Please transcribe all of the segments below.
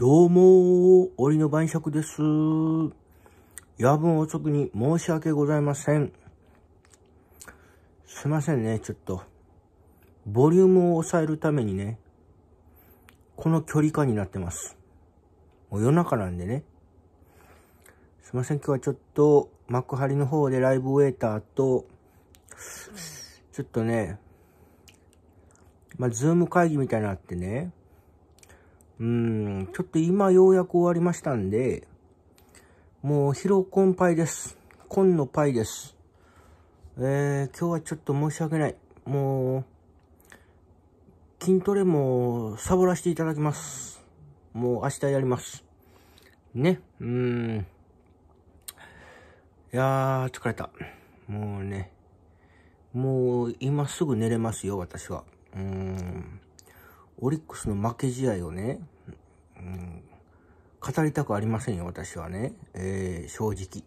どうも、檻の晩酌です。夜分遅くに申し訳ございません。すいませんね、ちょっと。ボリュームを抑えるためにね、この距離感になってます。もう夜中なんでね。すいません、今日はちょっと幕張の方でライブウェイターと、ちょっとね、まあ、ズーム会議みたいなのあってね、うん、ちょっと今ようやく終わりましたんで、もう疲労困憊です。紺のパイです。えー、今日はちょっと申し訳ない。もう、筋トレもサボらせていただきます。もう明日やります。ね、うん。いやー、疲れた。もうね、もう今すぐ寝れますよ、私は。うん。オリックスの負け試合をね、うん、語りたくありませんよ、私はね。えー、正直。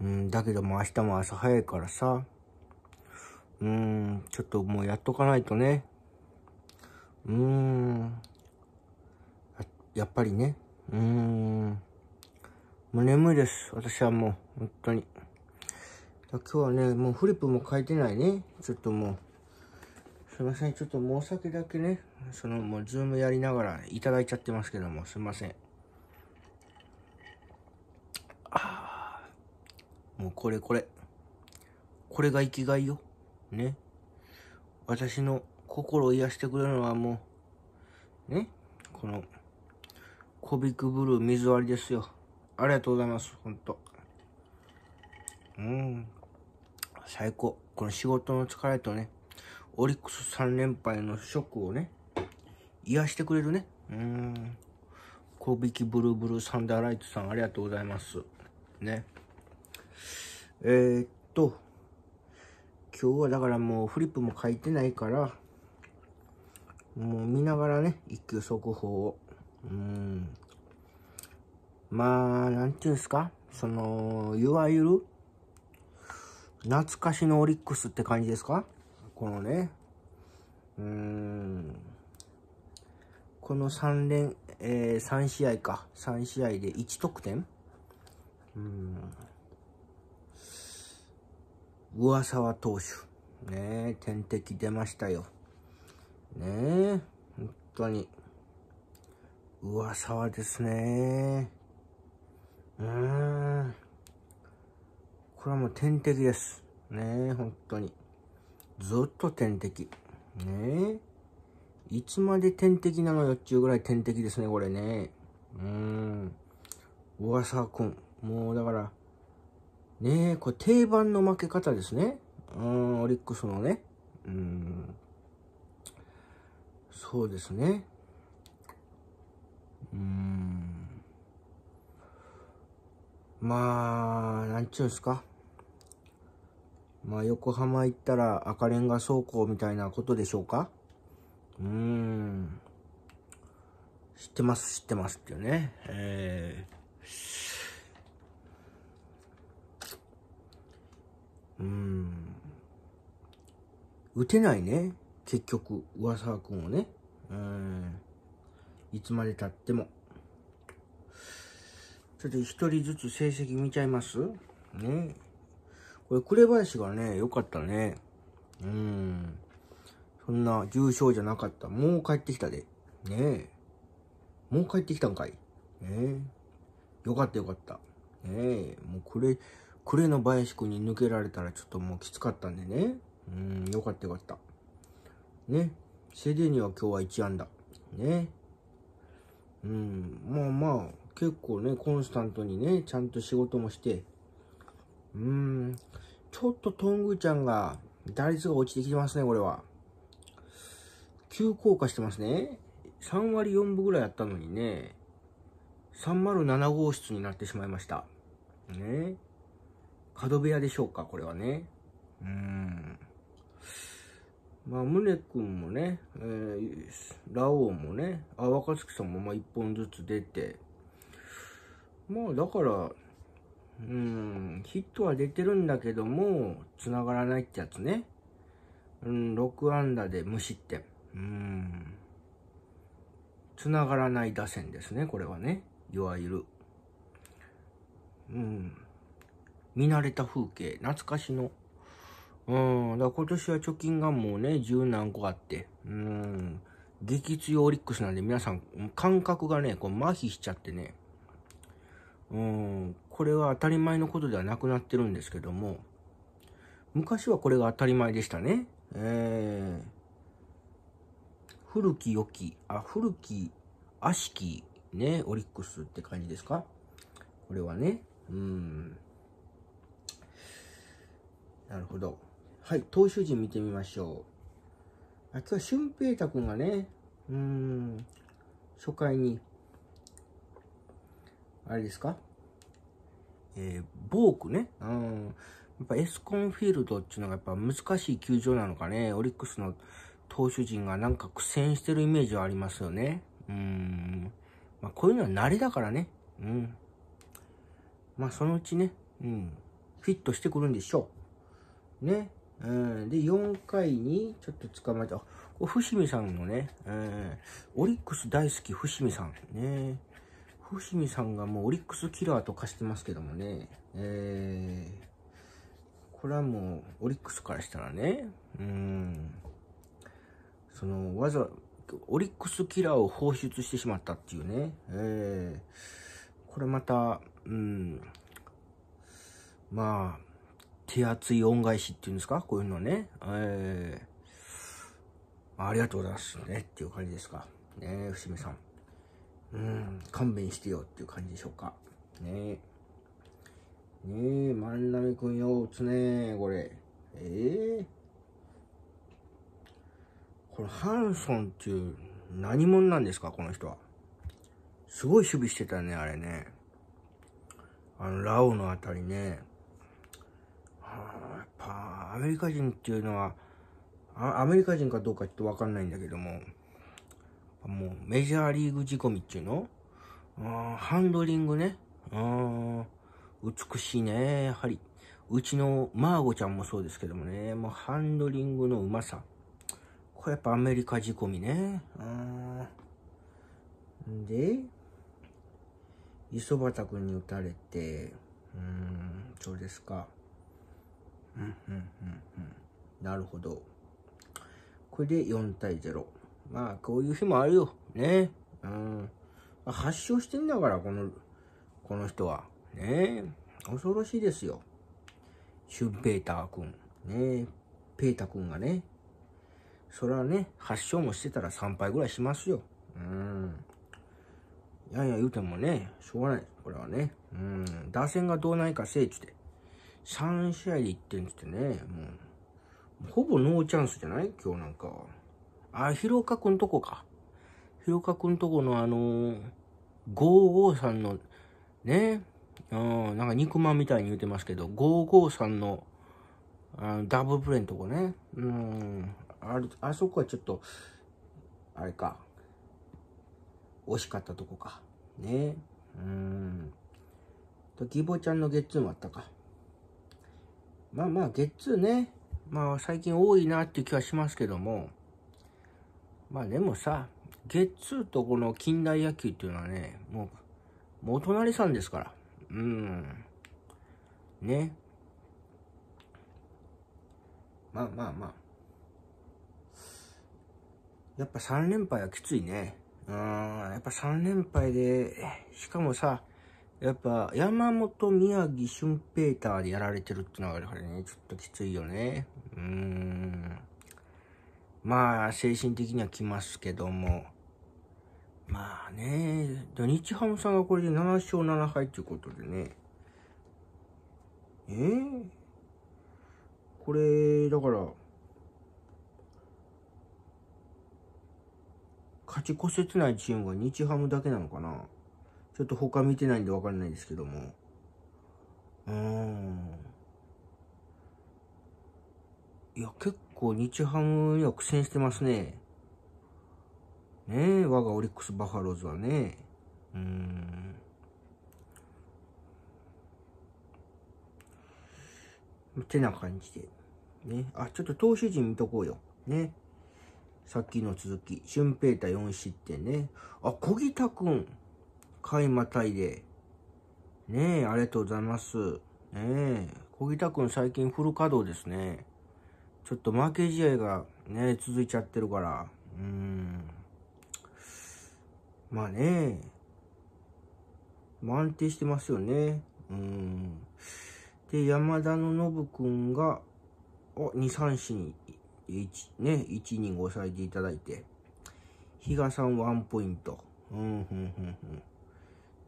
うん、だけども明日も朝早いからさ、うん、ちょっともうやっとかないとね。うん、やっぱりね、うん、もう眠いです、私はもう、本当に。今日はね、もうフリップも書いてないね。ちょっともう、すいません。ちょっともう先だけね、そのもうズームやりながらいただいちゃってますけども、すいません。ああ、もうこれこれ。これが生きがいよ。ね。私の心を癒してくれるのはもう、ね。この、コビックブルー水割りですよ。ありがとうございます。ほんと。うん。最高。この仕事の疲れとね、オリックス3連敗のショックをね、癒してくれるね。うん。小引きブルーブルーサンダーライトさん、ありがとうございます。ね。えー、っと、今日はだからもうフリップも書いてないから、もう見ながらね、一級速報を。うん。まあ、なんていうんですかその、いわゆる、懐かしのオリックスって感じですかこのね、うーん。この3連、えー、3試合か。3試合で1得点うん。上沢投手。ねえ、天敵出ましたよ。ねえ、本当に。上沢ですね。うーん。これはもう天敵です。ねえ、本当に。ずっと天敵。ねえ。いつまで天敵なのよっちゅうぐらい天敵ですね、これね。うーん。小笠くん。もうだから、ねえ、これ定番の負け方ですね。うん、オリックスのね。うん。そうですね。うん。まあ、なんちゅうんすか。まあ、横浜行ったら赤レンガ倉庫みたいなことでしょうかうーん。知ってます、知ってますっていうね。えー、うーん。打てないね。結局、上沢君をね。うん。いつまでたっても。ちょっと一人ずつ成績見ちゃいますね。これ、紅林がね、良かったね。うん。そんな重症じゃなかった。もう帰ってきたで。ねえ。もう帰ってきたんかい。ねえ。よかったよかった。ねえ。もうこれ、くの林くんに抜けられたらちょっともうきつかったんでね。うん、よかったよかった。ね。セデには今日は1安打。ね。うん、まあまあ、結構ね、コンスタントにね、ちゃんと仕事もして、うーん、ちょっとトングちゃんが打率が落ちてきてますね、これは。急降下してますね。3割4分ぐらいやったのにね、307号室になってしまいました。ね。角部屋でしょうか、これはね。うーん。まあ、宗くんもね、えー、ラオウもね、あ、若月さんもまあ1本ずつ出て、まあ、だから、うん、、ヒットは出てるんだけども、繋がらないってやつね。うん、6安打で無失点。うん。繋がらない打線ですね、これはね。いわゆる。うん。見慣れた風景、懐かしの。うん、だ今年は貯金がもうね、十何個あって。うん。激強オリックスなんで皆さん、感覚がね、こう麻痺しちゃってね。うん、これは当たり前のことではなくなってるんですけども、昔はこれが当たり前でしたね。えー、古き良き、あ、古き悪しき、ね、オリックスって感じですかこれはね。うん。なるほど。はい、投手陣見てみましょう。あ、今日俊平太君がね、うん、初回に、あれですかえー、ボークね。うん。やっぱエスコンフィールドっていうのがやっぱ難しい球場なのかね、オリックスの投手陣がなんか苦戦してるイメージはありますよね。うん。まあこういうのは慣れだからね。うん。まあそのうちね、うん。フィットしてくるんでしょう。ね。うん、で、4回にちょっと捕まえた。あ、伏見さんのね、うん、オリックス大好き伏見さん。ね。伏見さんがもうオリックスキラーと化してますけどもね、えー、これはもうオリックスからしたらね、うん、そのわざ、オリックスキラーを放出してしまったっていうね、えー、これまた、うん、まあ、手厚い恩返しっていうんですかこういうのね、えー、ありがとうございますねっていう感じですか。ね伏見さん。うん、勘弁してよっていう感じでしょうか。ねえ。ねえ、万波くんよ、打つねこれ。ええー、これ、ハンソンっていう何者なんですか、この人は。すごい守備してたね、あれね。あの、ラオのあたりね。はあ、やっぱ、アメリカ人っていうのは、アメリカ人かどうかちょっとわかんないんだけども、もうメジャーリーグ仕込みっていうのあハンドリングね。あ美しいね。やはり。うちのマーゴちゃんもそうですけどもね。もうハンドリングのうまさ。これやっぱアメリカ仕込みね。あで、磯畑君に打たれて、うん、そうですか。うん、うん、うん、うん。なるほど。これで4対0。まあ、こういう日もあるよ。ね。うん。発症してんだから、この、この人は。ね恐ろしいですよ。シュンペーター君。ねペータ君がね。それはね、発症もしてたら3杯ぐらいしますよ。うん。いやいや言うてもね、しょうがない。これはね。うん。打線がどうないかせえ、ちって。3試合で1点つってね、もう、ほぼノーチャンスじゃない今日なんかあ、ひろ岡くんとこか。ひろ岡くんとこのあのー、553の、ね、うん、なんか肉まんみたいに言うてますけど、553の、あダブルプレーのとこね。うん、ああそこはちょっと、あれか、惜しかったとこか。ね。うん。と、ギボちゃんのゲッツーもあったか。まあまあ、ゲッツーね。まあ、最近多いなっていう気はしますけども。まあでもさ、ゲッツーとこの近代野球っていうのはね、もう、もうお隣さんですから。うん。ね。まあまあまあ。やっぱ3連敗はきついね。うん、やっぱ3連敗で、しかもさ、やっぱ山本、宮城、俊平ターでやられてるってのは、ね、ちょっときついよね。うーん。まあ、精神的には来ますけども。まあね、土日ハムさんがこれで7勝7敗ということでね。ええー、これ、だから、勝ち越せてないチームが日ハムだけなのかなちょっと他見てないんでわかんないですけども。うーん。いや、結構日ハムには苦戦してますね。ねえ、我がオリックスバファローズはね。うん。ってな感じで。ね。あ、ちょっと投手陣見とこうよ。ね。さっきの続き。俊平太4失点ね。あ、小木田くん。回またいで。ねえ、ありがとうございます。ねえ、小木田くん最近フル稼働ですね。ちょっと負け試合がね、続いちゃってるから、うん。まあね、まあ、安定してますよね。うん。で、山田のノブくんが、お、2、3、4に、1、ね、1人抑えていただいて、比嘉さんワンポイント。うん、うん、うん、うん。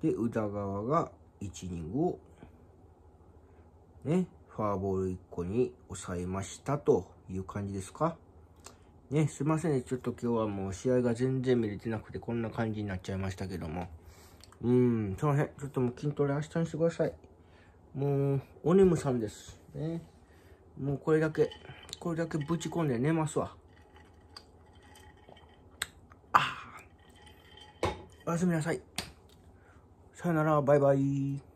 で、宇田川が1人を、ね、フォアボール1個に抑えましたという感じですか。ね、すいませんね。ちょっと今日はもう試合が全然見れてなくて、こんな感じになっちゃいましたけども。うん、その辺、ちょっともう筋トレ明日にしてください。もう、オネムさんです。ね。もうこれだけ、これだけぶち込んで寝ますわ。ああ。おやすみなさい。さよなら、バイバイ。